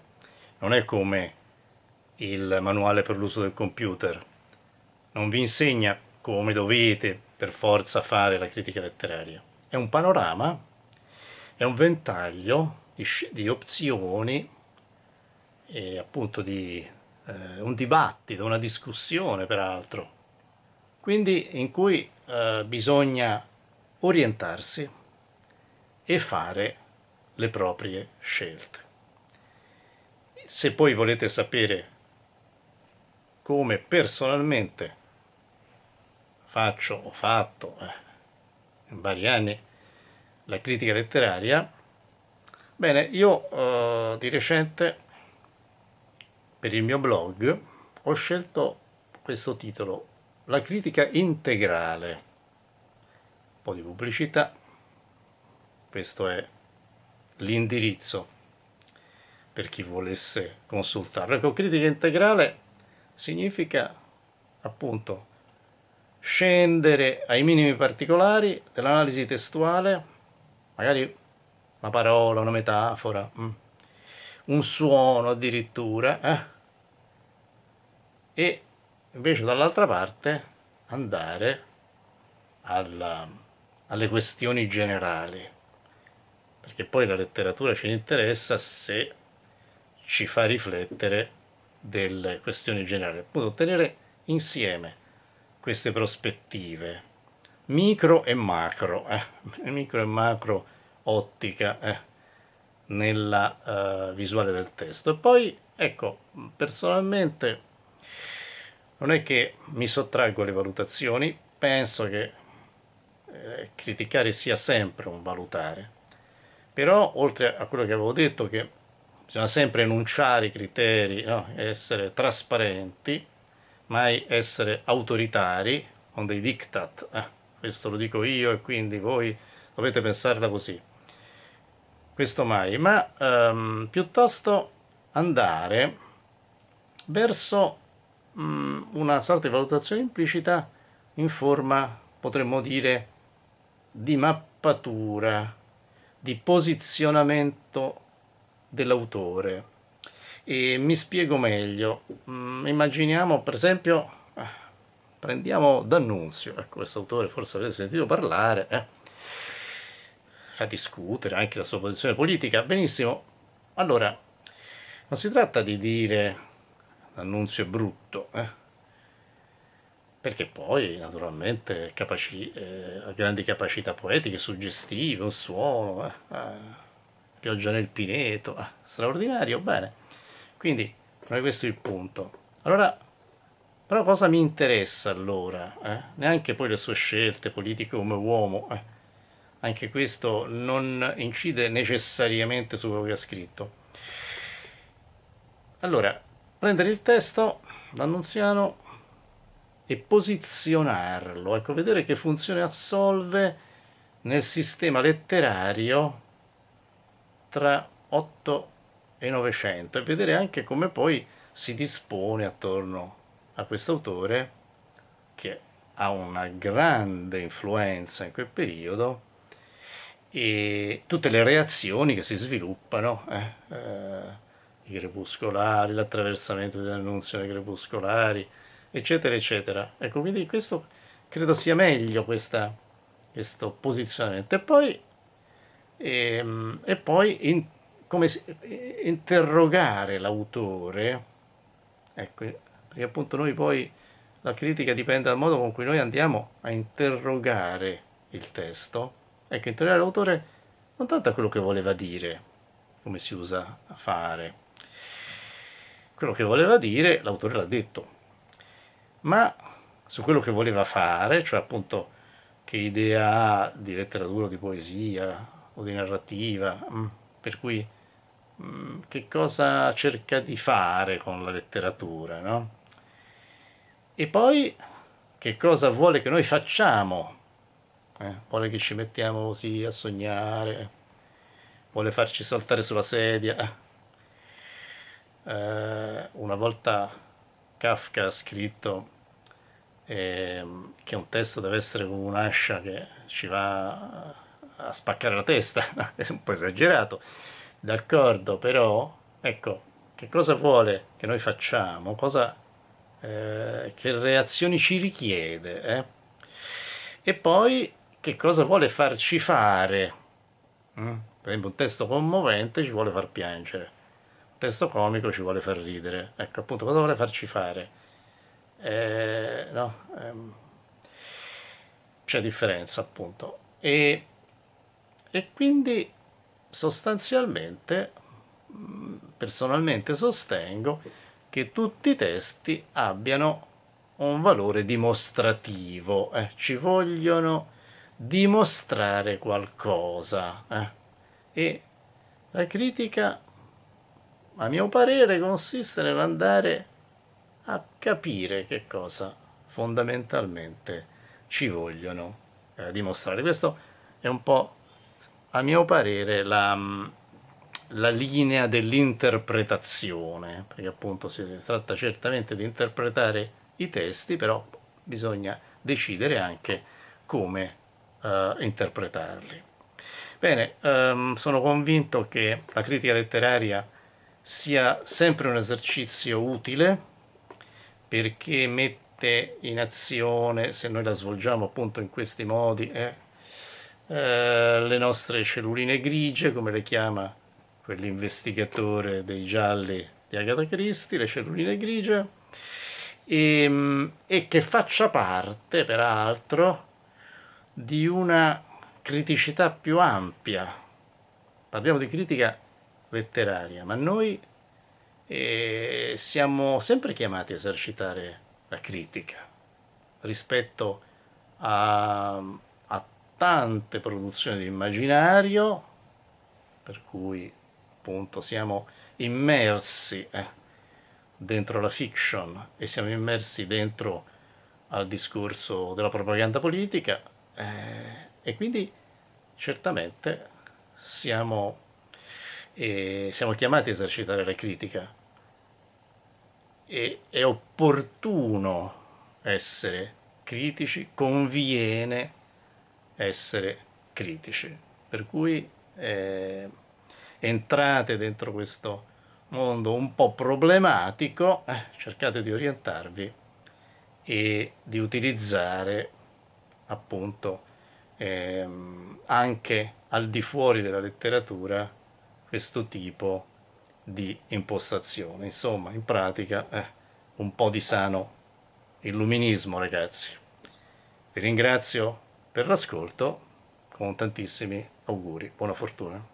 non è come il manuale per l'uso del computer, non vi insegna come dovete per forza fare la critica letteraria, è un panorama, è un ventaglio di, di opzioni e appunto di eh, un dibattito, una discussione peraltro, quindi in cui eh, bisogna orientarsi e fare le proprie scelte. Se poi volete sapere come personalmente faccio o fatto eh, in vari anni la critica letteraria, bene, io eh, di recente per il mio blog ho scelto questo titolo la critica integrale un po' di pubblicità questo è l'indirizzo per chi volesse consultarlo ecco critica integrale significa appunto scendere ai minimi particolari dell'analisi testuale magari una parola, una metafora mm, un suono addirittura eh? e invece dall'altra parte andare alla, alle questioni generali, perché poi la letteratura ci interessa se ci fa riflettere delle questioni generali, appunto tenere insieme queste prospettive micro e macro, eh? micro e macro ottica eh? nella uh, visuale del testo. E poi, ecco, personalmente non è che mi sottraggo alle valutazioni, penso che eh, criticare sia sempre un valutare, però oltre a quello che avevo detto che bisogna sempre enunciare i criteri, no? essere trasparenti, mai essere autoritari con dei diktat, eh, questo lo dico io e quindi voi dovete pensarla così, questo mai, ma ehm, piuttosto andare verso mh, mm, una sorta di valutazione implicita in forma, potremmo dire, di mappatura, di posizionamento dell'autore. E mi spiego meglio. Mh, mm, immaginiamo, per esempio, ah, prendiamo D'Annunzio, ecco, questo autore forse avete sentito parlare, eh. fa discutere anche la sua posizione politica, benissimo. Allora, non si tratta di dire l'annunzio è brutto, eh? perché poi naturalmente capaci, eh, ha grandi capacità poetiche, suggestive, un suono, eh, eh? pioggia nel pineto, eh, straordinario, bene. Quindi, per me questo è il punto. Allora, però cosa mi interessa allora? Eh? Neanche poi le sue scelte politiche come uomo, anche questo non incide necessariamente su quello che ha scritto. Allora, prendere il testo d'Annunziano e posizionarlo, ecco, vedere che funzione assolve nel sistema letterario tra 8 e 900 e vedere anche come poi si dispone attorno a quest'autore che ha una grande influenza in quel periodo e tutte le reazioni che si sviluppano eh, eh, i crepuscolari, l'attraversamento delle annunzioni crepuscolari, eccetera, eccetera. Ecco, quindi questo credo sia meglio questa, questo posizionamento. E poi, e, ehm, e poi in, come eh, interrogare l'autore, ecco, perché appunto noi poi la critica dipende dal modo con cui noi andiamo a interrogare il testo. Ecco, interrogare l'autore non tanto a quello che voleva dire, come si usa a fare, quello che voleva dire l'autore l'ha detto, ma su quello che voleva fare, cioè appunto che idea ha di letteratura, di poesia o di narrativa, mm, per cui mm, che cosa cerca di fare con la letteratura, no? E poi che cosa vuole che noi facciamo, eh? vuole che ci mettiamo così a sognare, vuole farci saltare sulla sedia, eh, una volta Kafka ha scritto eh, che un testo deve essere come un'ascia che ci va a spaccare la testa, è un po' esagerato, d'accordo, però ecco, che cosa vuole che noi facciamo, cosa, eh, che reazioni ci richiede, eh? e poi che cosa vuole farci fare, mm? per esempio un testo commovente ci vuole far piangere, testo comico ci vuole far ridere. Ecco, appunto, cosa vuole farci fare? Eh, no? Ehm, c'è differenza, appunto. E, e quindi sostanzialmente, mm, personalmente sostengo che tutti i testi abbiano un valore dimostrativo, eh? ci vogliono dimostrare qualcosa. Eh? E la critica a mio parere consiste nell'andare a capire che cosa fondamentalmente ci vogliono eh, dimostrare. Questo è un po', a mio parere, la, mm, la linea dell'interpretazione, perché appunto si tratta certamente di interpretare i testi, però bisogna decidere anche come eh, interpretarli. Bene, ehm, sono convinto che la critica letteraria sia sempre un esercizio utile perché mette in azione, se noi la svolgiamo appunto in questi modi, eh, eh, le nostre celluline grigie, come le chiama quell'investigatore dei gialli di Agatha Christie, le celluline grigie, e, ehm, e che faccia parte, peraltro, di una criticità più ampia. Parliamo di critica letteraria, ma noi eh, siamo sempre chiamati a esercitare la critica rispetto a, a tante produzioni di immaginario, per cui appunto siamo immersi eh, dentro la fiction e siamo immersi dentro al discorso della propaganda politica eh, e quindi certamente siamo e siamo chiamati a esercitare la critica. E è opportuno essere critici, conviene essere critici. Per cui eh, entrate dentro questo mondo un po' problematico, eh, cercate di orientarvi e di utilizzare appunto ehm, anche al di fuori della letteratura questo tipo di impostazione. Insomma, in pratica, eh, un po' di sano illuminismo, ragazzi. Vi ringrazio per l'ascolto, con tantissimi auguri, buona fortuna.